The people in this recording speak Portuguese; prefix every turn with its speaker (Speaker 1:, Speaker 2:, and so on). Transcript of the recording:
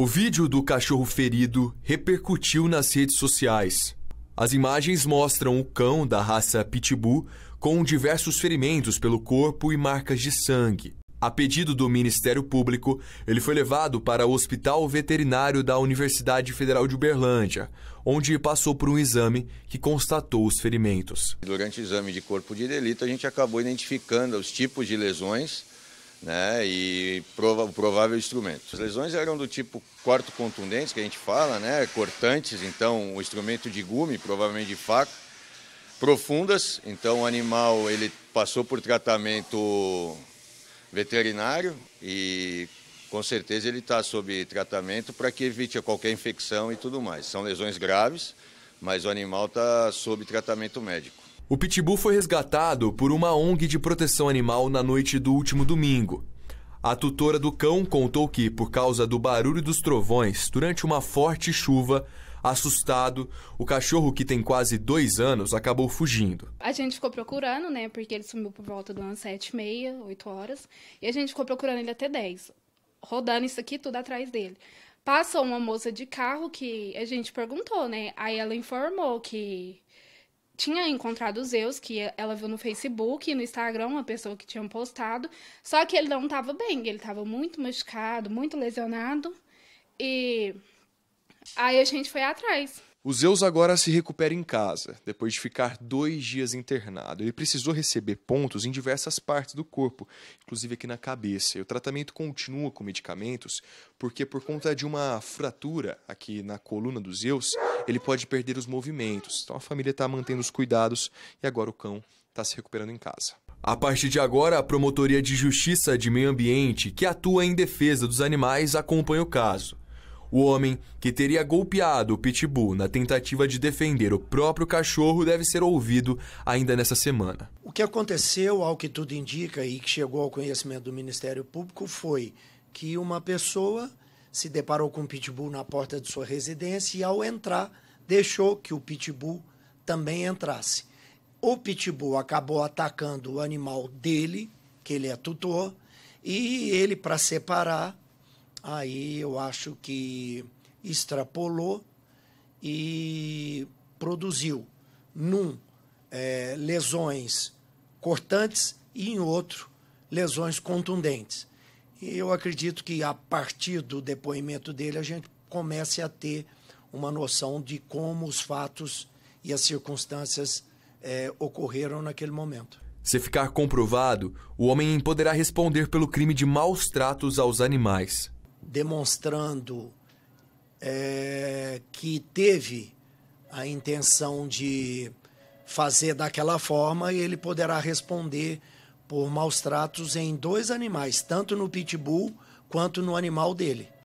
Speaker 1: O vídeo do cachorro ferido repercutiu nas redes sociais. As imagens mostram o cão da raça Pitbull com diversos ferimentos pelo corpo e marcas de sangue. A pedido do Ministério Público, ele foi levado para o Hospital Veterinário da Universidade Federal de Uberlândia, onde passou por um exame que constatou os ferimentos.
Speaker 2: Durante o exame de corpo de delito, a gente acabou identificando os tipos de lesões né, e prova, provável instrumento. As lesões eram do tipo quarto contundente, que a gente fala, né, cortantes, então o instrumento de gume, provavelmente de faca, profundas, então o animal ele passou por tratamento veterinário e com certeza ele está sob tratamento para que evite qualquer infecção e tudo mais. São lesões graves, mas o animal está
Speaker 1: sob tratamento médico. O pitbull foi resgatado por uma ONG de proteção animal na noite do último domingo. A tutora do cão contou que, por causa do barulho dos trovões durante uma forte chuva, assustado, o cachorro que tem quase dois anos acabou fugindo.
Speaker 3: A gente ficou procurando, né? Porque ele sumiu por volta de umas sete e meia, oito horas, e a gente ficou procurando ele até dez, rodando isso aqui tudo atrás dele. Passou uma moça de carro que a gente perguntou, né? Aí ela informou que tinha encontrado o Zeus, que ela viu no Facebook e no Instagram, uma pessoa que tinha postado. Só que ele não estava bem, ele estava muito machucado, muito lesionado. E aí a gente foi atrás.
Speaker 1: O Zeus agora se recupera em casa, depois de ficar dois dias internado. Ele precisou receber pontos em diversas partes do corpo, inclusive aqui na cabeça. E o tratamento continua com medicamentos, porque por conta de uma fratura aqui na coluna do Zeus, ele pode perder os movimentos. Então a família está mantendo os cuidados e agora o cão está se recuperando em casa. A partir de agora, a Promotoria de Justiça de Meio Ambiente, que atua em defesa dos animais, acompanha o caso. O homem que teria golpeado o pitbull na tentativa de defender o próprio cachorro deve ser ouvido ainda nessa semana.
Speaker 4: O que aconteceu, ao que tudo indica e que chegou ao conhecimento do Ministério Público, foi que uma pessoa se deparou com o pitbull na porta de sua residência e, ao entrar, deixou que o pitbull também entrasse. O pitbull acabou atacando o animal dele, que ele é tutor, e ele, para separar, aí eu acho que extrapolou e produziu num é, lesões cortantes e em outro lesões contundentes. E eu acredito que a partir do depoimento dele a gente comece a ter uma noção de como os fatos e as circunstâncias é, ocorreram naquele momento.
Speaker 1: Se ficar comprovado, o homem poderá responder pelo crime de maus tratos aos animais
Speaker 4: demonstrando é, que teve a intenção de fazer daquela forma e ele poderá responder por maus tratos em dois animais, tanto no pitbull quanto no animal dele.